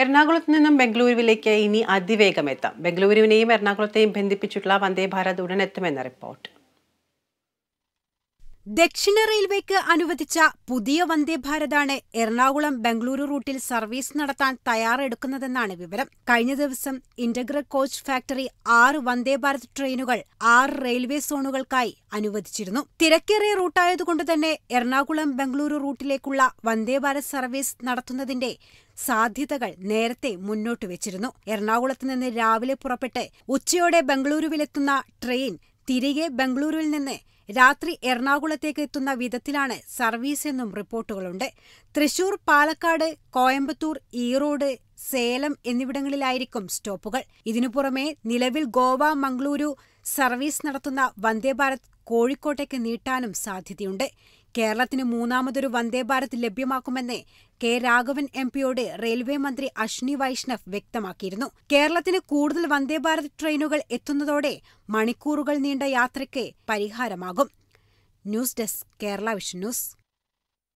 എറണാകുളത്ത് നിന്നും ബംഗളൂരുവിലേക്ക് ഇനി അതിവേഗം എത്താം ബംഗളൂരുവിനെയും എറണാകുളത്തെയും ബന്ധിപ്പിച്ചിട്ടുള്ള വന്ദേ ഭാരത് എത്തുമെന്ന റിപ്പോർട്ട് ദക്ഷിണ റെയിൽവേക്ക് അനുവദിച്ച പുതിയ വന്ദേഭാരതാണ് എറണാകുളം ബംഗളൂരു റൂട്ടിൽ സർവീസ് നടത്താൻ തയ്യാറെടുക്കുന്നതെന്നാണ് വിവരം കഴിഞ്ഞ ദിവസം ഇന്റഗ്ര കോച്ച് ഫാക്ടറി ആറ് വന്ദേഭാരത് ട്രെയിനുകൾ ആറ് റെയിൽവേ സോണുകൾക്കായി അനുവദിച്ചിരുന്നു തിരക്കേറിയ റൂട്ടായതുകൊണ്ട് തന്നെ എറണാകുളം ബംഗളൂരു റൂട്ടിലേക്കുള്ള വന്ദേഭാരത് സർവീസ് നടത്തുന്നതിന്റെ സാധ്യതകൾ നേരത്തെ മുന്നോട്ട് വെച്ചിരുന്നു എറണാകുളത്ത് നിന്ന് രാവിലെ പുറപ്പെട്ട് ഉച്ചയോടെ ബംഗളൂരുവിലെത്തുന്ന ട്രെയിൻ തിരികെ ബംഗളൂരുവിൽ നിന്ന് രാത്രി എറണാകുളത്തേക്ക് എത്തുന്ന വിധത്തിലാണ് സർവീസ് എന്നും റിപ്പോർട്ടുകളുണ്ട് തൃശൂർ പാലക്കാട് കോയമ്പത്തൂർ ഈറോഡ് സേലം എന്നിവിടങ്ങളിലായിരിക്കും സ്റ്റോപ്പുകൾ ഇതിനു പുറമെ നിലവിൽ ഗോവ മംഗളൂരു സർവീസ് നടത്തുന്ന വന്ദേഭാരത് കോഴിക്കോട്ടേക്ക് നീട്ടാനും സാധ്യതയുണ്ട് കേരളത്തിന് മൂന്നാമതൊരു വന്ദേ ഭാരത് ലഭ്യമാക്കുമെന്ന് കെ രാഘവൻ എം പിയോട് റെയിൽവേ മന്ത്രി അശ്നി വൈഷ്ണവ് വ്യക്തമാക്കിയിരുന്നു കേരളത്തിന് കൂടുതൽ വന്ദേ ഭാരത് ട്രെയിനുകൾ എത്തുന്നതോടെ മണിക്കൂറുകൾ നീണ്ട യാത്രയ്ക്ക് പരിഹാരമാകും news desk Kerala vision news